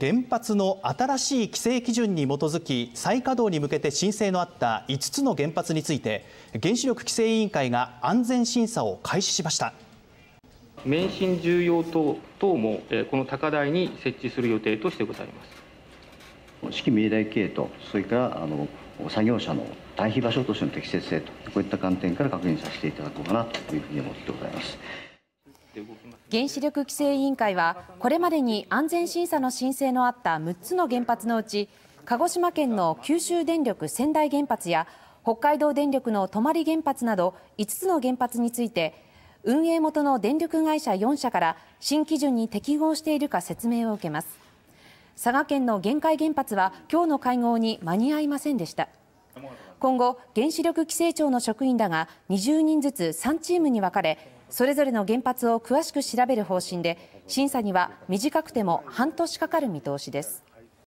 原発の新しい規制基準に基づき再稼働に向けて申請のあった5つの原発について原子力規制委員会が安全審査を開始しました免震重要棟等もこの高台に設置する予定としてございます指揮命令系統それからあの作業者の退避場所としての適切性とこういった観点から確認させていただこうかなというふうに思ってございます原子力規制委員会はこれまでに安全審査の申請のあった6つの原発のうち鹿児島県の九州電力仙台原発や北海道電力の泊原発など5つの原発について運営元の電力会社4社から新基準に適合しているか説明を受けます佐賀県の限界原発は今日の会合に間に合いませんでした今後原子力規制庁の職員らが20人ずつ3チームに分かれそれぞれの原発を詳しく調べる方針で審査には短くても半年かかる見通しです。